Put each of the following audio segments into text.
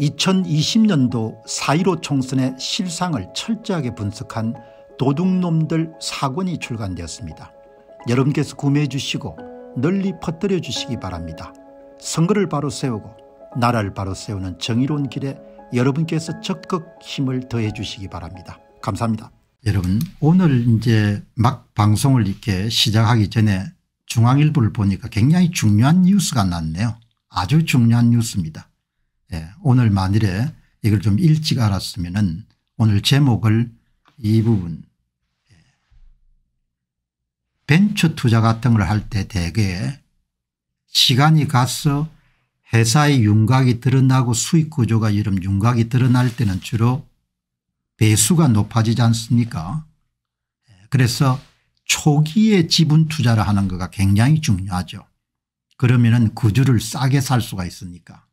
2020년도 4.15 총선의 실상을 철저하게 분석한 도둑놈들 사권이 출간되었습니다. 여러분께서 구매해 주시고 널리 퍼뜨려 주시기 바랍니다. 선거를 바로 세우고 나라를 바로 세우는 정의로운 길에 여러분께서 적극 힘을 더해 주시기 바랍니다. 감사합니다. 여러분 오늘 이제 막 방송을 이렇게 시작하기 전에 중앙일보를 보니까 굉장히 중요한 뉴스가 났네요. 아주 중요한 뉴스입니다. 예, 오늘 만일에 이걸 좀 일찍 알았으면은 오늘 제목을 이 부분 예, 벤처 투자 같은 걸 할 때 대개 시간이 가서 회사의 윤곽이 드러나고 수익 구조가 이런 윤곽이 드러날 때는 주로 배수가 높아지지 않습니까 예, 그래서 초기에 지분 투자를 하는 거가 굉장히 중요하죠. 그러면 은 구주를 싸게 살 수가 있으니까.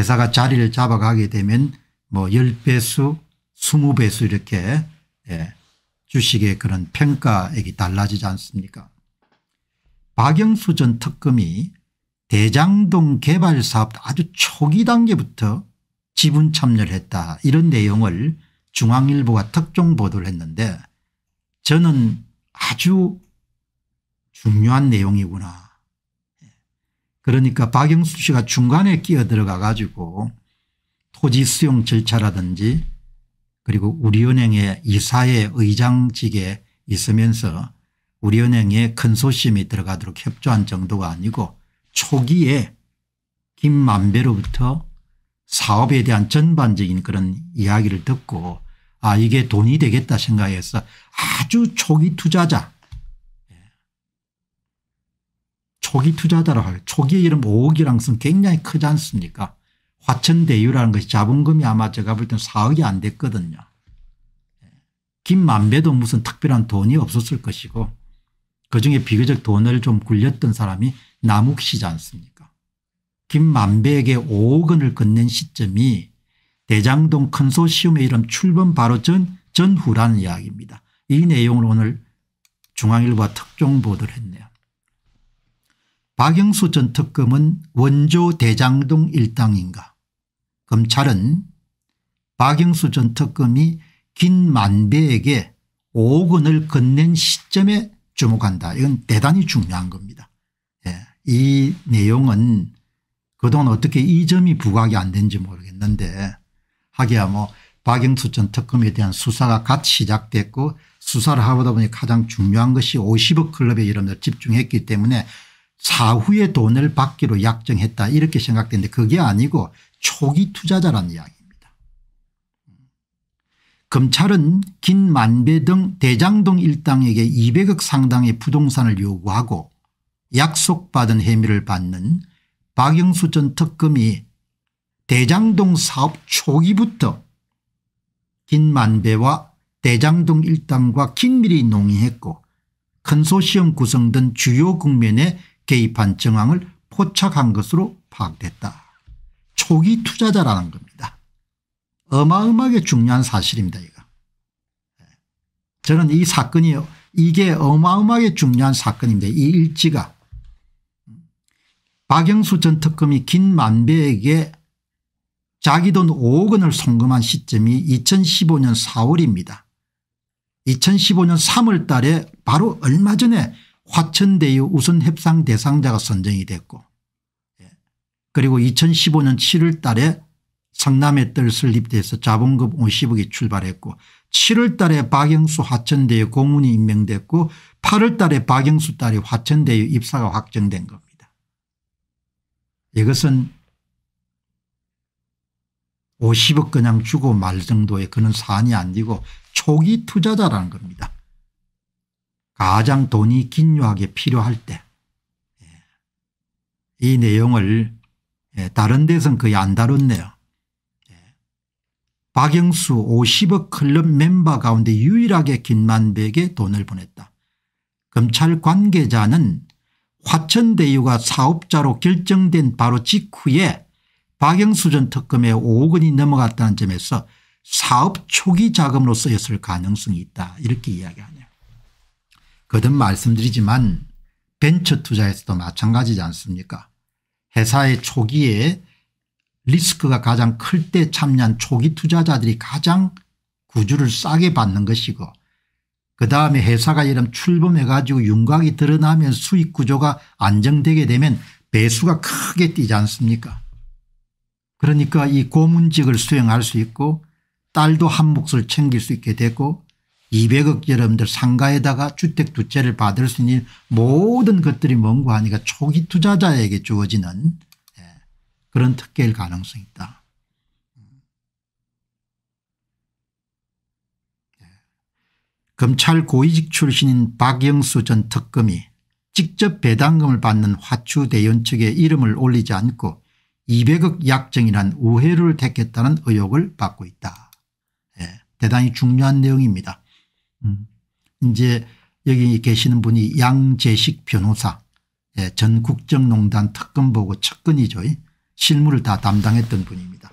회사가 자리를 잡아가게 되면 뭐 10배수 20배수 이렇게 예, 주식의 그런 평가액이 달라지지 않습니까 박영수 전 특검이 대장동 개발 사업 아주 초기 단계부터 지분 참여를 했다 이런 내용을 중앙일보가 특종 보도를 했는데 저는 아주 중요한 내용이구나 그러니까 박영수 씨가 중간에 끼어들어가 가지고 토지 수용 절차라든지 그리고 우리은행의 이사의 의장직에 있으면서 우리은행의 큰소심이 들어가도록 협조한 정도가 아니고 초기에 김만배로부터 사업에 대한 전반적인 그런 이야기를 듣고 아 이게 돈이 되겠다 생각해서 아주 초기 투자자 초기 투자자라고 하고 초기에 이런 5억이랑 쓰 굉장히 크지 않습니까 화천대유라는 것이 자본금이 아마 제가 볼 때는 4억이 안 됐거든요. 김만배도 무슨 특별한 돈이 없었을 것이고 그중에 비교적 돈을 좀 굴렸던 사람이 남욱 씨지 않습니까 김만배에게 5억 원을 건넨 시점이 대장동 컨소시움의 이름 출범 바로 전 전후라는 이야기입니다. 이 내용을 오늘 중앙일보와 특종 보도를 했네요. 박영수 전 특검은 원조 대장동 일당인가 검찰은 박영수 전 특검이 김만배에게 5억 원을 건넨 시점에 주목한다. 이건 대단히 중요한 겁니다. 예. 이 내용은 그동안 어떻게 이 점이 부각이 안 된지 모르겠는데 하기야 뭐 박영수 전 특검에 대한 수사가 갓 시작됐고 수사를 하다 보니 가장 중요한 것이 50억 클럽에 여러분 집중했기 때문에 사후에 돈을 받기로 약정했다 이렇게 생각되는데 그게 아니고 초기 투자자라는 이야기입니다. 검찰은 긴 만배 등 대장동 일당에게 200억 상당의 부동산을 요구하고 약속받은 혐의를 받는 박영수 전 특검이 대장동 사업 초기부터 긴만배와 대장동 일당과 긴밀히 농의했고 컨소시엄 구성 등 주요 국면에 개입한 정황을 포착한 것으로 파악됐다. 초기 투자자라는 겁니다. 어마어마하게 중요한 사실입니다. 이거. 예. 저는 이 사건이 이게 어마어마하게 중요한 사건입니다. 이 일지가. 박영수 전 특검이 긴 만배에게 자기 돈 5억 원을 송금한 시점이 2015년 4월입니다. 2015년 3월 달에 바로 얼마 전에 화천대유 우선 협상 대상자가 선정이 됐고 예. 그리고 2015년 7월 달에 성남에 뜰 설립돼서 자본금 50억이 출발했고 7월 달에 박영수 화천대유 고문이 임명됐고 8월 달에 박영수 딸이 화천대유 입사가 확정된 겁니다. 이것은 50억 그냥 주고 말 정도의 그런 사안이 아니고 초기 투자자라는 겁니다. 가장 돈이 긴요하게 필요할 때이 예, 내용을 예, 다른 데선 거의 안 다뤘네요. 예. 박영수 50억 클럽 멤버 가운데 유일하게 김만백에 돈을 보냈다. 검찰 관계자는 화천대유가 사업자로 결정된 바로 직후에 박영수 전 특검에 5억 원이 넘어갔다는 점에서 사업 초기 자금으로 쓰였을 가능성이 있다 이렇게 이야기하네요. 거듭 말씀드리지만 벤처 투자에서도 마찬가지지 않습니까 회사의 초기에 리스크가 가장 클 때 참여한 초기 투자자들이 가장 구주를 싸게 받는 것이고 그다음에 회사가 이런 출범해 가지고 윤곽이 드러나면 수익 구조가 안정되게 되면 배수가 크게 뛰지 않습니까 그러니까 이 고문직을 수행할 수 있고 딸도 한 몫을 챙길 수 있게 되고 200억 여러분들 상가에다가 주택 두 채를 받을 수 있는 모든 것들이 뭔고하니까 초기 투자자에게 주어지는 예, 그런 특혜일 가능성이 있다. 예. 검찰 고위직 출신인 박영수 전 특검이 직접 배당금을 받는 화추대연 측의 이름을 올리지 않고 200억 약정이란 우회를 택했다는 의혹을 받고 있다. 예, 대단히 중요한 내용입니다. 음. 이제 여기 계시는 분이 양재식 변호사 예, 전 국정농단 특검보고 측근이죠. 실무를 다 담당했던 분입니다.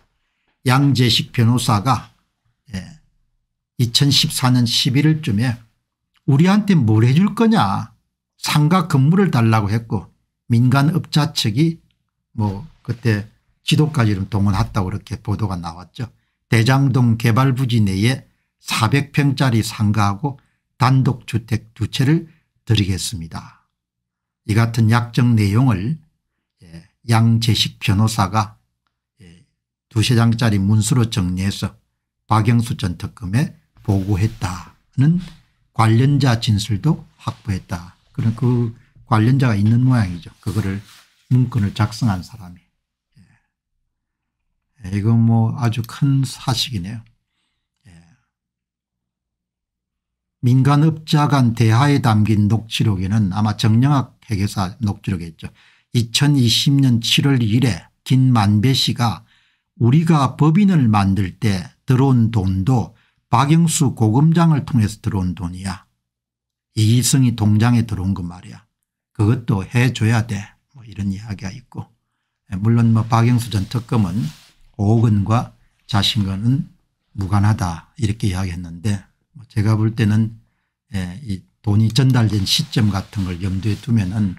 양재식 변호사가 예, 2014년 11월쯤에 우리한테 뭘 해줄 거냐 상가 건물을 달라고 했고 민간업자 측이 뭐 그때 지도까지는 동원했다고 그렇게 보도가 나왔죠. 대장동 개발부지 내에 400평짜리 상가하고 단독주택 두 채를 드리겠습니다. 이 같은 약정 내용을 예, 양재식 변호사가 예, 두세 장짜리 문서로 정리해서 박영수 전 특검에 보고했다는 관련자 진술도 확보했다. 그런 그 관련자가 있는 모양이죠. 그거를 문건을 작성한 사람이. 예. 이거 뭐 아주 큰 사실이네요. 민간업자 간 대화에 담긴 녹취록에는 아마 정영학 회계사 녹취록이었죠. 2020년 7월 1일에 김만배 씨가 우리가 법인을 만들 때 들어온 돈도 박영수 고금장을 통해서 들어온 돈이야. 이기성이 동장에 들어온 것 말이야. 그것도 해줘야 돼. 뭐 이런 이야기가 있고 예, 물론 뭐 박영수 전 특검은 5억 원과 자신과는 무관하다 이렇게 이야기했는데 뭐 제가 볼 때는 예, 이 돈이 전달된 시점 같은 걸 염두에 두면은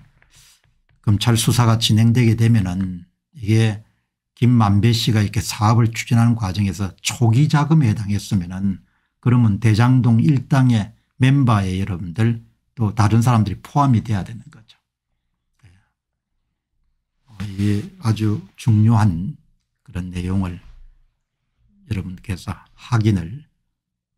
검찰 수사가 진행되게 되면은 이게 김만배 씨가 이렇게 사업을 추진하는 과정에서 초기 자금에 해당했으면은 그러면 대장동 일당의 멤버의 여러분들 또 다른 사람들이 포함이 돼야 되는 거죠. 예. 어, 이게 아주 중요한 그런 내용을 여러분께서 확인을